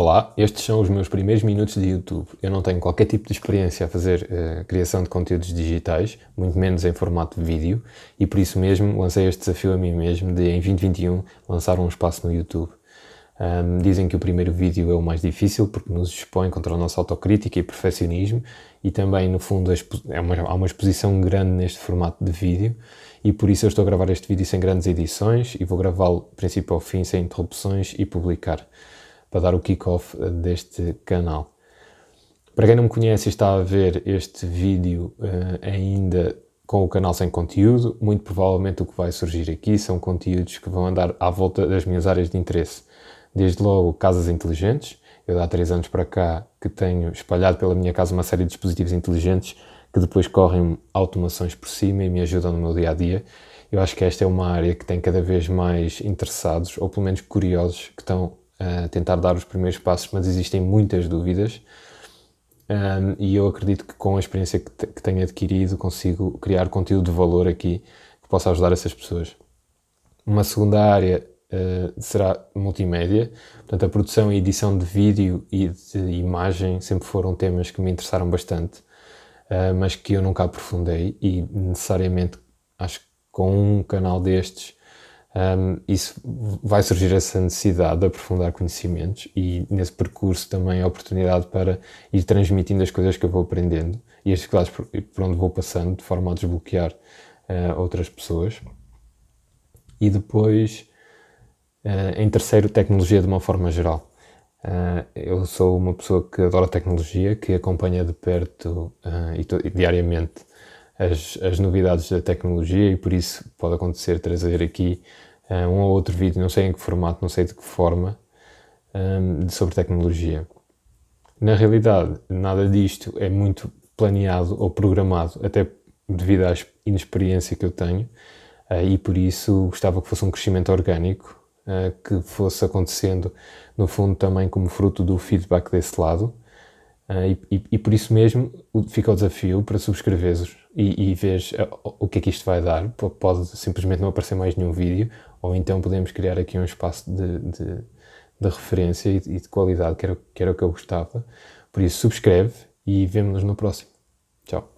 Olá, estes são os meus primeiros minutos de YouTube. Eu não tenho qualquer tipo de experiência a fazer uh, criação de conteúdos digitais, muito menos em formato de vídeo, e por isso mesmo lancei este desafio a mim mesmo de, em 2021, lançar um espaço no YouTube. Um, dizem que o primeiro vídeo é o mais difícil porque nos expõe contra a nossa autocrítica e perfeccionismo, e também, no fundo, é uma, há uma exposição grande neste formato de vídeo, e por isso eu estou a gravar este vídeo sem grandes edições e vou gravá-lo princípio ao fim, sem interrupções e publicar para dar o kickoff eh, deste canal. Para quem não me conhece e está a ver este vídeo uh, ainda com o canal sem conteúdo, muito provavelmente o que vai surgir aqui são conteúdos que vão andar à volta das minhas áreas de interesse. Desde logo, casas inteligentes. Eu há três anos para cá que tenho espalhado pela minha casa uma série de dispositivos inteligentes que depois correm automações por cima e me ajudam no meu dia a dia. Eu acho que esta é uma área que tem cada vez mais interessados, ou pelo menos curiosos, que estão a tentar dar os primeiros passos, mas existem muitas dúvidas. Um, e eu acredito que com a experiência que, que, tenho adquirido consigo criar conteúdo de valor aqui que possa ajudar essas pessoas. Uma segunda área uh, será multimédia, portanto, a produção e edição de vídeo e de imagem sempre foram temas que me interessaram bastante, uh, mas que eu nunca aprofundei e necessariamente acho que com um canal destes um, isso vai surgir essa necessidade de aprofundar conhecimentos e nesse percurso também a oportunidade para ir transmitindo as coisas que eu vou aprendendo e as dificuldades por, por onde vou passando de forma a desbloquear uh, outras pessoas. E depois, uh, em terceiro, tecnologia de uma forma geral. Uh, eu sou uma pessoa que adora tecnologia, que acompanha de perto e, e diariamente as, as, novidades da tecnologia e por isso pode acontecer trazer aqui ah, um ou outro vídeo, não sei em que formato, não sei de que forma, um, ah, sobre tecnologia. Na realidade, nada disto é muito planeado ou programado, até devido à inexperiência que eu tenho, uh, e por isso gostava que fosse um crescimento orgânico, uh, que fosse acontecendo, no fundo, também como fruto do feedback desse lado. Uh, e, e, por isso mesmo fica o desafio para subscreveres e, e vês ah, o que é que isto vai dar. Pode simplesmente não aparecer mais nenhum vídeo, ou então podemos criar aqui um espaço de, de, de referência e de qualidade, que era, que era o que eu gostava. Por isso, subscreve e vemo-nos no próximo. Tchau.